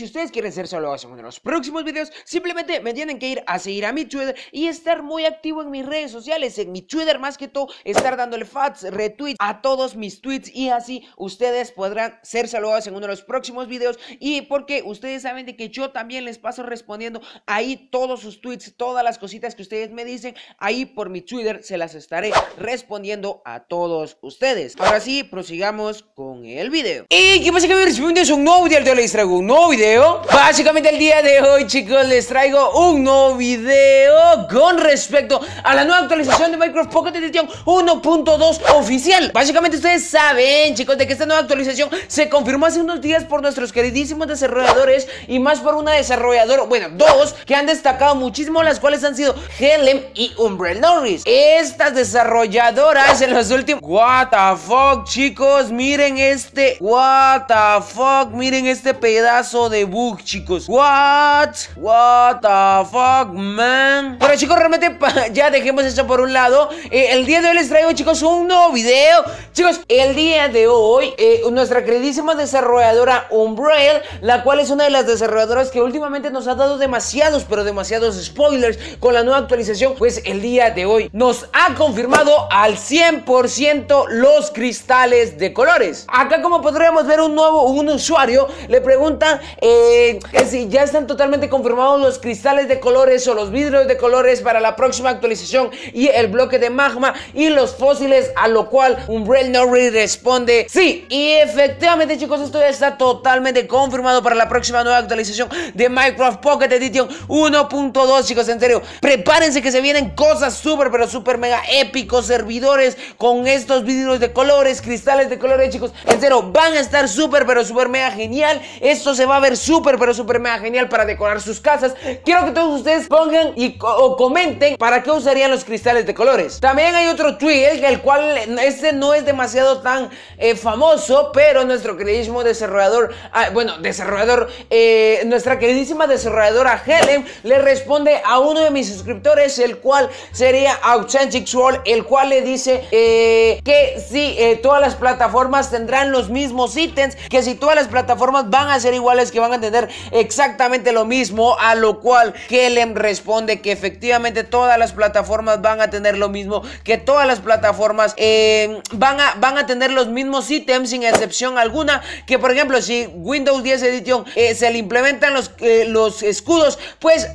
si ustedes quieren ser saludados en uno de los próximos videos, simplemente me tienen que ir a seguir a mi Twitter y estar muy activo en mis redes sociales, en mi Twitter más que todo, estar dándole fats, retweets a todos mis tweets y así ustedes podrán ser saludados en uno de los próximos videos y porque ustedes saben de que yo también les paso respondiendo ahí todos sus tweets, todas las cositas que ustedes me dicen, ahí por mi Twitter se las estaré respondiendo a todos ustedes. Ahora sí, prosigamos con el video. Y qué pasa que me recibí un nuevo video, les traigo un nuevo video Básicamente el día de hoy, chicos, les traigo un nuevo video con respecto a la nueva actualización de Minecraft Pocket Edition 1.2 oficial. Básicamente ustedes saben, chicos, de que esta nueva actualización se confirmó hace unos días por nuestros queridísimos desarrolladores y más por una desarrolladora, bueno, dos que han destacado muchísimo, las cuales han sido helen y Umbrell Norris. Estas desarrolladoras en los últimos... What the fuck, chicos, miren este... What the fuck, miren este pedazo de book chicos. What? What the fuck, man. Bueno, chicos, realmente ya dejemos eso por un lado. Eh, el día de hoy les traigo, chicos, un nuevo video. Chicos, el día de hoy, eh, nuestra queridísima desarrolladora Umbrella, la cual es una de las desarrolladoras que últimamente nos ha dado demasiados, pero demasiados spoilers con la nueva actualización, pues el día de hoy nos ha confirmado al 100% los cristales de colores. Acá, como podríamos ver, un nuevo, un usuario le pregunta... Eh, que si ya están totalmente confirmados los cristales de colores o los vidrios de colores para la próxima actualización y el bloque de magma y los fósiles, a lo cual Umbrella no responde sí. Y efectivamente, chicos, esto ya está totalmente confirmado para la próxima nueva actualización de Minecraft Pocket Edition 1.2, chicos, en serio. Prepárense que se vienen cosas súper, pero súper mega épicos, servidores con estos vidrios de colores, cristales de colores, chicos. En serio, van a estar súper, pero súper mega genial. Esto se va a ver súper, pero súper mega genial para decorar sus casas. Quiero que todos ustedes pongan y o comenten para qué usarían los cristales de colores. También hay otro tweet, el cual este no es demasiado tan eh, famoso, pero nuestro queridísimo desarrollador, ah, bueno, desarrollador, eh, nuestra queridísima desarrolladora Helen le responde a uno de mis suscriptores, el cual sería Authentic Soul, el cual le dice eh, que si todas las plataformas tendrán los mismos ítems, que si todas las plataformas van a ser iguales, que van a tener exactamente lo mismo, a lo cual Kellen responde que efectivamente todas las plataformas van a tener lo mismo, que todas las plataformas eh, van, a, van a tener los mismos ítems sin excepción alguna, que por ejemplo si Windows 10 Edition eh, se le implementan los, eh, los escudos, pues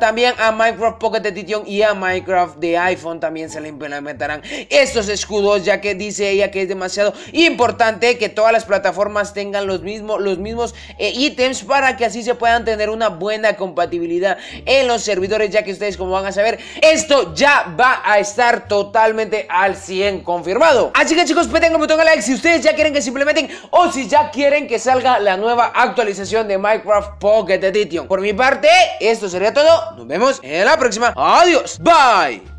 también a Minecraft Pocket Edition y a Minecraft de iPhone también se le implementarán estos escudos, ya que dice ella que es demasiado importante que todas las plataformas tengan los mismos, los mismos ítems para que así se puedan tener una buena compatibilidad en los servidores, ya que ustedes como van a saber, esto ya va a estar totalmente al 100 confirmado. Así que chicos, peten pues, el botón de like si ustedes ya quieren que se implementen o si ya quieren que salga la nueva actualización de Minecraft Pocket Edition. Por mi parte, esto sería todo. Nos vemos en la próxima. Adiós. Bye.